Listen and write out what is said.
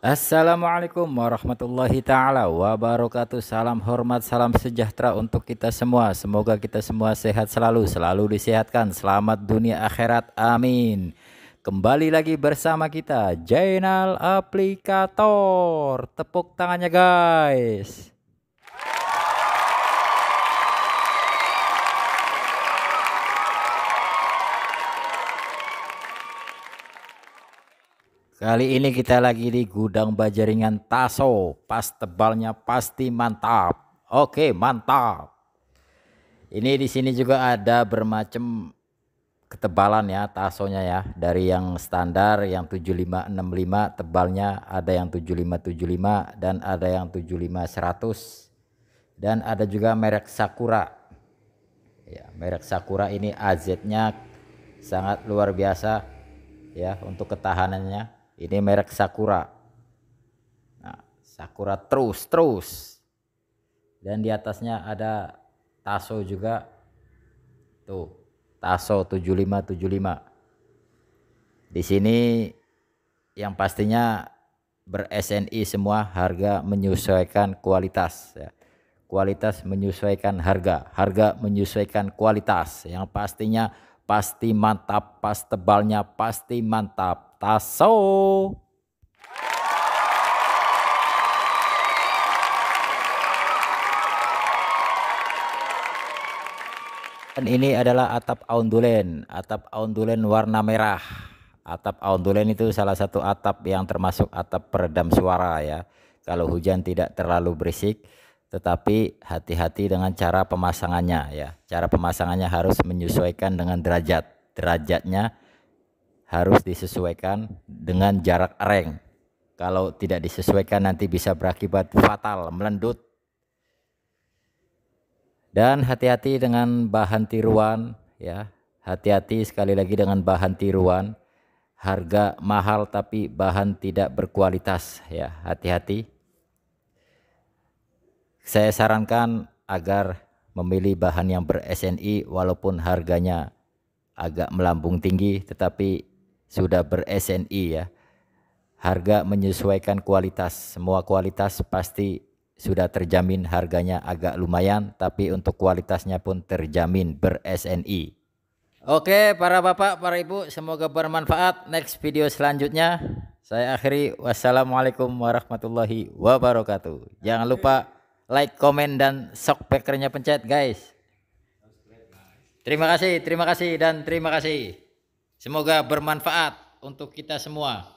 Assalamualaikum warahmatullahi taala wabarakatuh. Salam hormat, salam sejahtera untuk kita semua. Semoga kita semua sehat selalu, selalu disehatkan, selamat dunia akhirat. Amin. Kembali lagi bersama kita Jainal Aplikator. Tepuk tangannya guys. Kali ini kita lagi di gudang baja ringan Taso. Pas tebalnya pasti mantap. Oke, mantap. Ini di sini juga ada bermacam ketebalan ya tasonya ya. Dari yang standar yang 7565 tebalnya ada yang 7575 dan ada yang 75100 dan ada juga merek Sakura. Ya, merek Sakura ini AZ-nya sangat luar biasa ya untuk ketahanannya ini merek Sakura. Nah, Sakura terus terus. Dan di atasnya ada Taso juga. Tuh, Taso 7575. Di sini yang pastinya ber SNI semua harga menyesuaikan kualitas ya. Kualitas menyesuaikan harga, harga menyesuaikan kualitas. Yang pastinya pasti mantap, pas tebalnya pasti mantap. Taso. Dan ini adalah atap aundulen, atap aundulen warna merah. Atap aundulen itu salah satu atap yang termasuk atap peredam suara ya. Kalau hujan tidak terlalu berisik, tetapi hati-hati dengan cara pemasangannya ya. Cara pemasangannya harus menyesuaikan dengan derajat. Derajatnya harus disesuaikan dengan jarak areng. Kalau tidak disesuaikan nanti bisa berakibat fatal, melendut. Dan hati-hati dengan bahan tiruan ya. Hati-hati sekali lagi dengan bahan tiruan. Harga mahal tapi bahan tidak berkualitas ya. Hati-hati. Saya sarankan agar memilih bahan yang ber-SNI walaupun harganya agak melambung tinggi tetapi sudah ber-SNI ya. Harga menyesuaikan kualitas. Semua kualitas pasti sudah terjamin harganya agak lumayan tapi untuk kualitasnya pun terjamin ber-SNI. Oke para bapak, para ibu semoga bermanfaat. Next video selanjutnya saya akhiri wassalamualaikum warahmatullahi wabarakatuh. Jangan lupa like, komen dan shock backernya pencet guys. Terima kasih, terima kasih dan terima kasih. Semoga bermanfaat untuk kita semua.